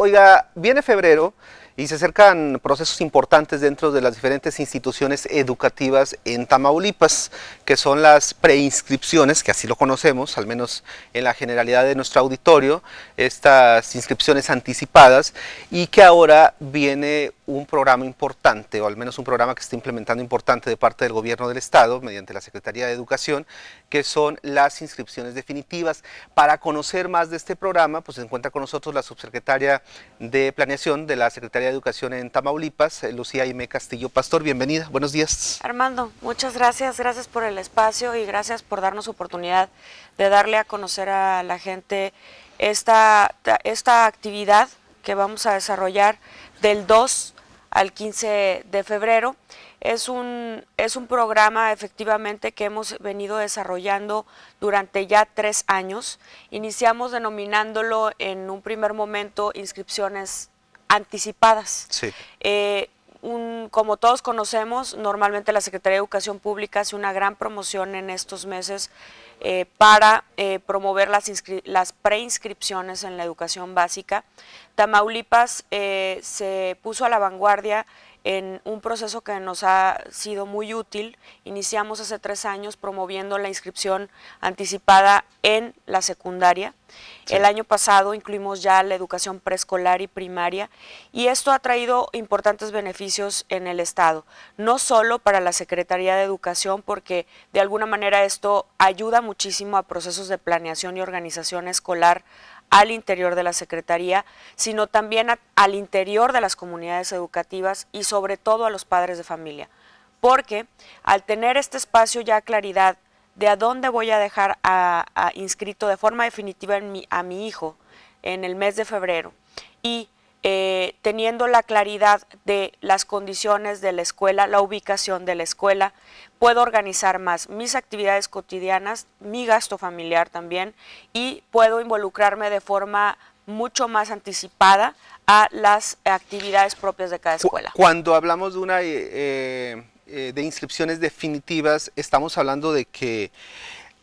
Oiga, viene febrero y se acercan procesos importantes dentro de las diferentes instituciones educativas en Tamaulipas, que son las preinscripciones, que así lo conocemos, al menos en la generalidad de nuestro auditorio, estas inscripciones anticipadas, y que ahora viene un programa importante, o al menos un programa que está implementando importante de parte del gobierno del Estado, mediante la Secretaría de Educación, que son las inscripciones definitivas. Para conocer más de este programa, pues se encuentra con nosotros la subsecretaria de Planeación de la Secretaría de Educación en Tamaulipas, eh, Lucía Aime Castillo Pastor. Bienvenida, buenos días. Armando, muchas gracias, gracias por el espacio y gracias por darnos oportunidad de darle a conocer a la gente esta, esta actividad que vamos a desarrollar del 2 al 15 de febrero. Es un, es un programa efectivamente que hemos venido desarrollando durante ya tres años. Iniciamos denominándolo en un primer momento inscripciones anticipadas. Sí. Eh, como todos conocemos, normalmente la Secretaría de Educación Pública hace una gran promoción en estos meses eh, para eh, promover las, las preinscripciones en la educación básica. Tamaulipas eh, se puso a la vanguardia en un proceso que nos ha sido muy útil. Iniciamos hace tres años promoviendo la inscripción anticipada en la secundaria. El año pasado incluimos ya la educación preescolar y primaria y esto ha traído importantes beneficios en el Estado, no solo para la Secretaría de Educación, porque de alguna manera esto ayuda muchísimo a procesos de planeación y organización escolar al interior de la Secretaría, sino también al interior de las comunidades educativas y sobre todo a los padres de familia. Porque al tener este espacio ya claridad de a dónde voy a dejar inscrito de forma definitiva a mi hijo en el mes de febrero y eh, teniendo la claridad de las condiciones de la escuela, la ubicación de la escuela, puedo organizar más mis actividades cotidianas, mi gasto familiar también y puedo involucrarme de forma mucho más anticipada a las actividades propias de cada escuela. Cuando hablamos de una eh, eh, de inscripciones definitivas, estamos hablando de que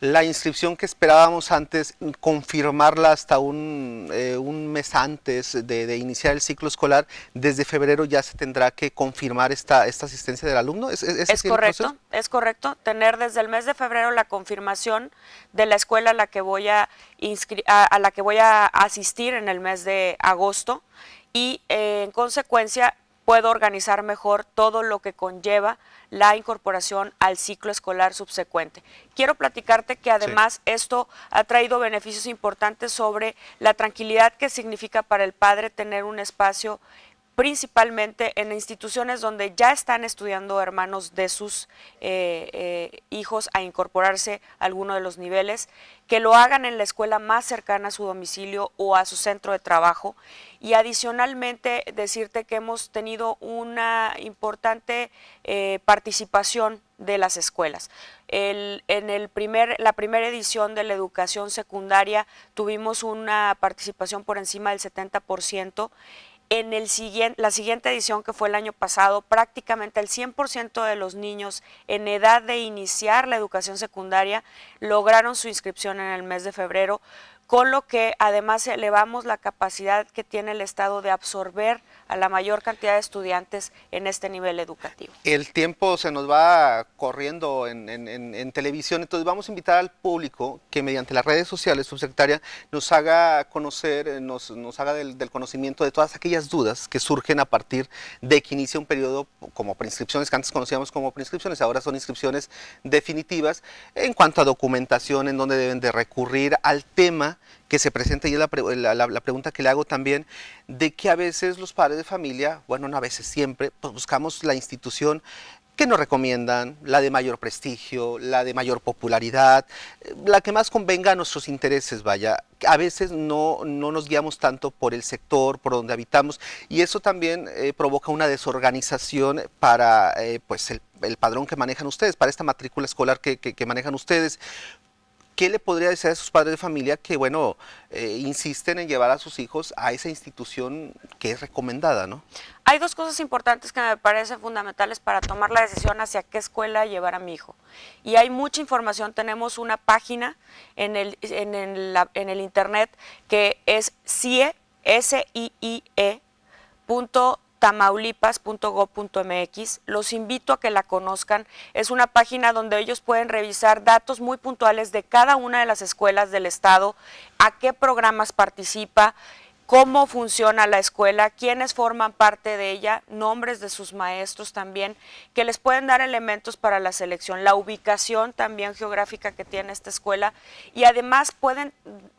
la inscripción que esperábamos antes, confirmarla hasta un, eh, un mes antes de, iniciar el ciclo escolar, desde febrero ya se tendrá que confirmar esta, esta asistencia del alumno. ¿Es, es, correcto, es correcto. Tener desde el mes de febrero la confirmación de la escuela a la que voy a, a, a la que voy a asistir en el mes de agosto y eh, en consecuencia puedo organizar mejor todo lo que conlleva la incorporación al ciclo escolar subsecuente. Quiero platicarte que además esto ha traído beneficios importantes sobre la tranquilidad que significa para el padre tener un espacio principalmente en instituciones donde ya están estudiando hermanos de sus eh, eh, hijos a incorporarse a alguno de los niveles, que lo hagan en la escuela más cercana a su domicilio o a su centro de trabajo. Y adicionalmente decirte que hemos tenido una importante eh, participación de las escuelas. en el primer, la primera edición de la educación secundaria tuvimos una participación por encima del 70%. En el la siguiente edición, que fue el año pasado, prácticamente el 100% de los niños en edad de iniciar la educación secundaria lograron su inscripción en el mes de febrero, con lo que además elevamos la capacidad que tiene el Estado de absorber a la mayor cantidad de estudiantes en este nivel educativo. El tiempo se nos va corriendo en, televisión, entonces vamos a invitar al público que mediante las redes sociales, subsecretaria, nos haga conocer, eh, nos, haga del, conocimiento de todas aquellas dudas que surgen a partir de que inicia un periodo como preinscripciones, que antes conocíamos como preinscripciones, ahora son inscripciones definitivas, en cuanto a documentación, en donde deben de recurrir al tema que se presente, y es la, la, pregunta que le hago también, de que a veces los padres de familia, bueno, no a veces siempre, pues buscamos la institución que nos recomiendan, la de mayor prestigio, la de mayor popularidad, eh, la que más convenga a nuestros intereses, vaya. A veces no, no nos guiamos tanto por el sector, por donde habitamos, y eso también eh, provoca una desorganización para eh, pues el, padrón que manejan ustedes, para esta matrícula escolar que manejan ustedes. ¿Qué le podría decir a sus padres de familia que, bueno, eh, insisten en llevar a sus hijos a esa institución que es recomendada, ¿no? Hay dos cosas importantes que me parecen fundamentales para tomar la decisión hacia qué escuela llevar a mi hijo. Y hay mucha información, tenemos una página en el, en el, internet que es CIE, S -I -E, tamaulipas.gov.mx. Los invito a que la conozcan. Es una página donde ellos pueden revisar datos muy puntuales de cada una de las escuelas del estado, a qué programas participa, cómo funciona la escuela, quiénes forman parte de ella, nombres de sus maestros también, que les pueden dar elementos para la selección, la ubicación también geográfica que tiene esta escuela y además pueden,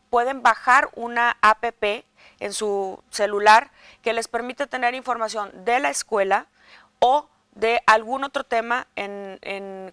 pueden bajar una APP en su celular que les permite tener información de la escuela o de algún otro tema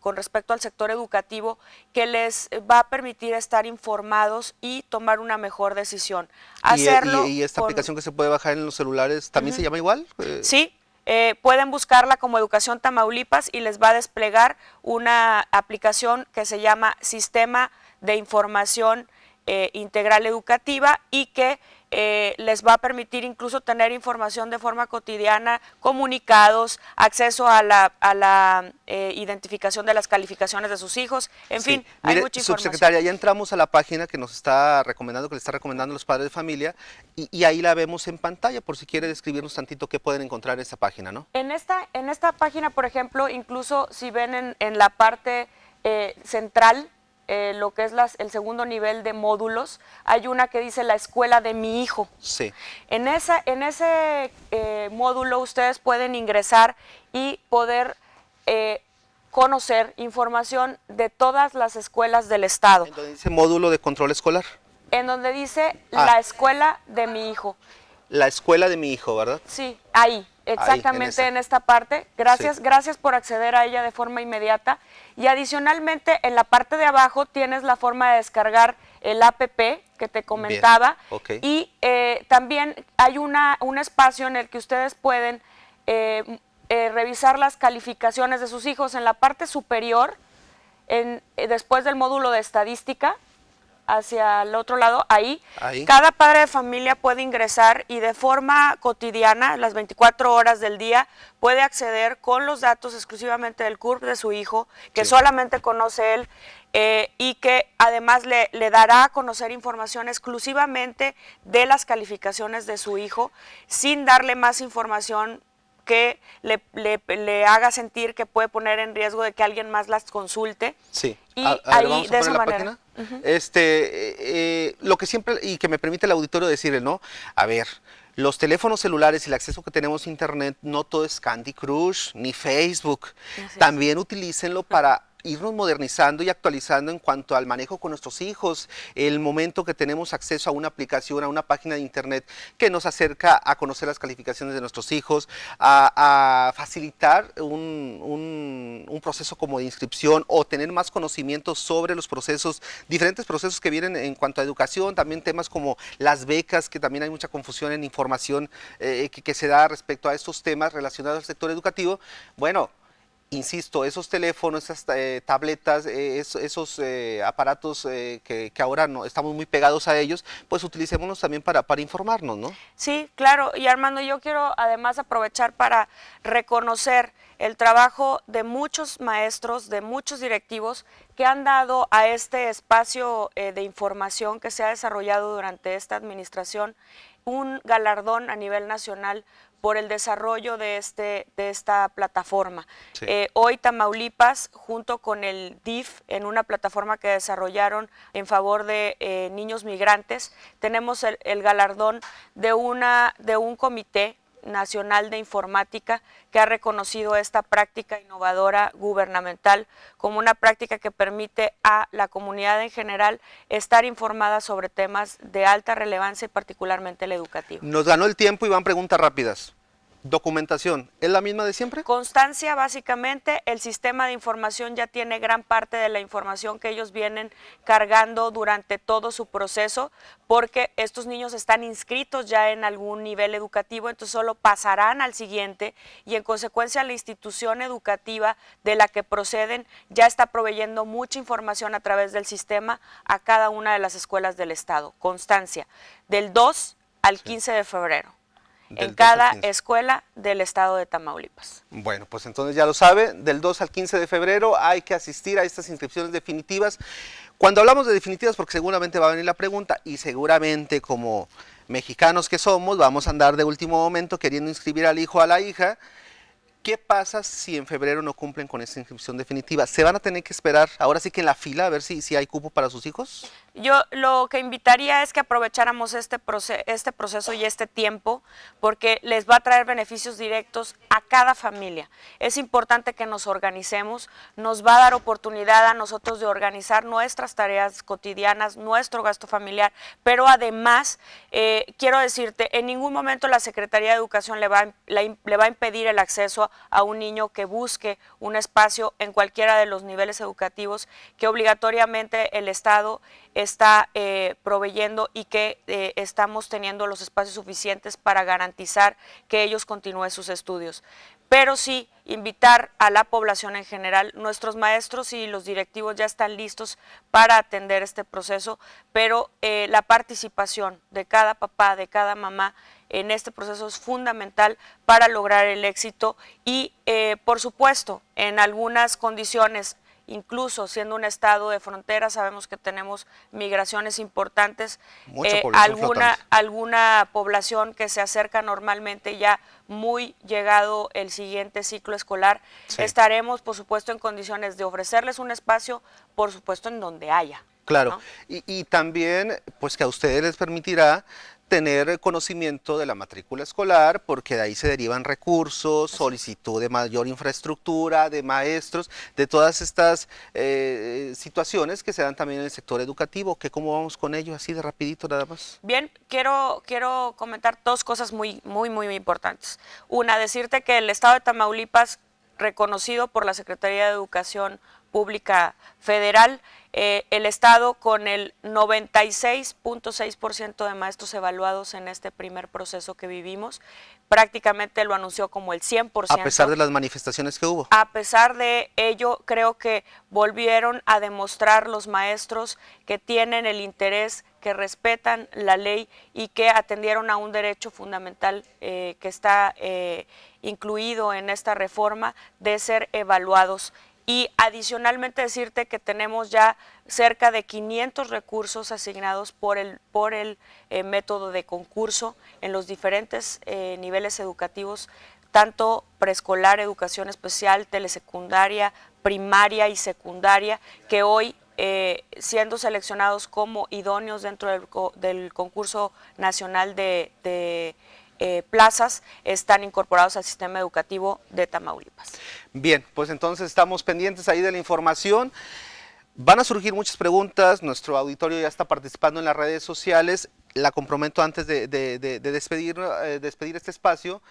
con respecto al sector educativo que les va a permitir estar informados y tomar una mejor decisión. Eh, Hacerlo ¿Y, esta aplicación que se puede bajar en los celulares también se llama igual? Eh, sí, eh, pueden buscarla como Educación Tamaulipas y les va a desplegar una aplicación que se llama Sistema de Información Integral Educativa y que eh, les va a permitir incluso tener información de forma cotidiana, comunicados, acceso a la, a la eh, identificación de las calificaciones de sus hijos, en fin, hay mucha información. Subsecretaria, ya entramos a la página que nos está recomendando, que le está recomendando los padres de familia, y, ahí la vemos en pantalla, por si quiere describirnos tantito qué pueden encontrar en esta página, ¿no? En esta, en esta página, por ejemplo, incluso si ven en, la parte eh, central, eh, lo que es el segundo nivel de módulos, hay una que dice la escuela de mi hijo. En, esa, en ese eh, módulo ustedes pueden ingresar y poder eh, conocer información de todas las escuelas del estado. ¿En donde dice módulo de control escolar? En donde dice ah. la escuela de mi hijo. La escuela de mi hijo, ¿verdad? Sí, ahí exactamente en, esta parte. Gracias, gracias por acceder a ella de forma inmediata. Y adicionalmente, en la parte de abajo tienes la forma de descargar el APP que te comentaba. Y eh, también hay una, un espacio en el que ustedes pueden eh, eh, revisar las calificaciones de sus hijos en la parte superior, después del módulo de estadística hacia el otro lado, ahí, cada padre de familia puede ingresar y de forma cotidiana, las 24 horas del día, puede acceder con los datos exclusivamente del CURP de su hijo, que solamente conoce él, eh, y que además le, le, dará a conocer información exclusivamente de las calificaciones de su hijo, sin darle más información que le, haga sentir que puede poner en riesgo de que alguien más las consulte. Sí. Y ahí, de esa manera. Este, eh, eh, lo que siempre, y que me permite el auditorio decirle, ¿no? A ver, los teléfonos celulares y el acceso que tenemos a Internet, no todo es Candy Crush ni Facebook. También utilícenlo para irnos modernizando y actualizando en cuanto al manejo con nuestros hijos, el momento que tenemos acceso a una aplicación, a una página de internet que nos acerca a conocer las calificaciones de nuestros hijos, a, facilitar un, proceso como de inscripción o tener más conocimiento sobre los procesos, diferentes procesos que vienen en cuanto a educación, también temas como las becas, que también hay mucha confusión en información eh, que, que se da respecto a estos temas relacionados al sector educativo. Bueno, insisto, esos teléfonos, esas eh, tabletas, eh, esos, eh, aparatos que, ahora estamos muy pegados a ellos, pues utilicémonos también para, para informarnos, ¿no? Sí, claro. Y Armando, yo quiero además aprovechar para reconocer el trabajo de muchos maestros, de muchos directivos que han dado a este espacio de información que se ha desarrollado durante esta administración un galardón a nivel nacional por el desarrollo de, este, de esta plataforma. Eh, hoy Tamaulipas, junto con el DIF, en una plataforma que desarrollaron en favor de eh, niños migrantes, tenemos el, el galardón de, una, de un comité Nacional de Informática, que ha reconocido esta práctica innovadora gubernamental como una práctica que permite a la comunidad en general estar informada sobre temas de alta relevancia y particularmente el educativo. Nos ganó el tiempo y van preguntas rápidas. Documentación, ¿es la misma de siempre? Constancia, básicamente, el sistema de información ya tiene gran parte de la información que ellos vienen cargando durante todo su proceso, porque estos niños están inscritos ya en algún nivel educativo, entonces solo pasarán al siguiente y en consecuencia la institución educativa de la que proceden ya está proveyendo mucha información a través del sistema a cada una de las escuelas del Estado. Constancia, del 2 al 15 de febrero en cada escuela del estado de Tamaulipas. Bueno, pues entonces ya lo sabe, del 2 al 15 de febrero hay que asistir a estas inscripciones definitivas. Cuando hablamos de definitivas, porque seguramente va a venir la pregunta y seguramente como mexicanos que somos, vamos a andar de último momento queriendo inscribir al hijo o a la hija ¿Qué pasa si en febrero no cumplen con esa inscripción definitiva? ¿Se van a tener que esperar ahora sí que en la fila a ver si, si hay cupo para sus hijos? Yo lo que invitaría es que aprovecháramos este, este proceso y este tiempo porque les va a traer beneficios directos a cada familia. Es importante que nos organicemos, nos va a dar oportunidad a nosotros de organizar nuestras tareas cotidianas, nuestro gasto familiar, pero además eh, quiero decirte, en ningún momento la Secretaría de Educación le va, le va a impedir el acceso a a un niño que busque un espacio en cualquiera de los niveles educativos que obligatoriamente el Estado está eh, proveyendo y que eh, estamos teniendo los espacios suficientes para garantizar que ellos continúen sus estudios pero sí invitar a la población en general. Nuestros maestros y los directivos ya están listos para atender este proceso, pero eh, la participación de cada papá, de cada mamá en este proceso es fundamental para lograr el éxito y, eh, por supuesto, en algunas condiciones incluso siendo un estado de frontera, sabemos que tenemos migraciones importantes, eh, alguna, alguna población que se acerca normalmente ya muy llegado el siguiente ciclo escolar, estaremos por supuesto en condiciones de ofrecerles un espacio, por supuesto en donde haya. Claro, y, y también pues que a ustedes les permitirá tener conocimiento de la matrícula escolar, porque de ahí se derivan recursos, solicitud de mayor infraestructura, de maestros, de todas estas eh, situaciones que se dan también en el sector educativo, que cómo vamos con ello así de rapidito nada más. Bien, quiero, quiero comentar dos cosas muy, muy, muy importantes. Una, decirte que el estado de Tamaulipas, reconocido por la Secretaría de Educación Pública Federal, eh, el Estado con el 96.6% de maestros evaluados en este primer proceso que vivimos. Prácticamente lo anunció como el 100%. A pesar de las manifestaciones que hubo. A pesar de ello, creo que volvieron a demostrar los maestros que tienen el interés, que respetan la ley y que atendieron a un derecho fundamental eh, que está eh, incluido en esta reforma de ser evaluados y adicionalmente decirte que tenemos ya cerca de 500 recursos asignados por el, por el eh, método de concurso en los diferentes eh, niveles educativos, tanto preescolar, educación especial, telesecundaria, primaria y secundaria, que hoy eh, siendo seleccionados como idóneos dentro del, concurso nacional de, de eh, plazas están incorporados al sistema educativo de Tamaulipas. Bien, pues entonces estamos pendientes ahí de la información. Van a surgir muchas preguntas, nuestro auditorio ya está participando en las redes sociales, la comprometo antes de, despedir, eh, despedir este espacio,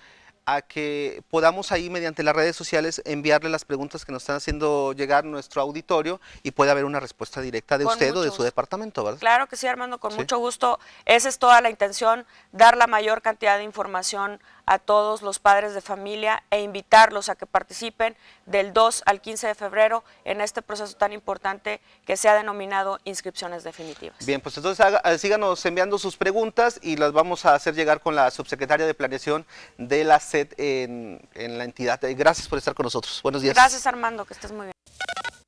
a que podamos ahí mediante las redes sociales enviarle las preguntas que nos están haciendo llegar nuestro auditorio y pueda haber una respuesta directa de usted o de su departamento, ¿verdad? Claro que sí, Armando, con mucho gusto. Esa es toda la intención, dar la mayor cantidad de información a todos los padres de familia e invitarlos a que participen del 2 al 15 de febrero en este proceso tan importante que se ha denominado inscripciones definitivas. Bien, pues entonces eh, síganos enviando sus preguntas y las vamos a hacer llegar con la subsecretaria de Planeación de la SED en, en la entidad. Eh, gracias por estar con nosotros. Buenos días. Gracias Armando, que estés muy bien.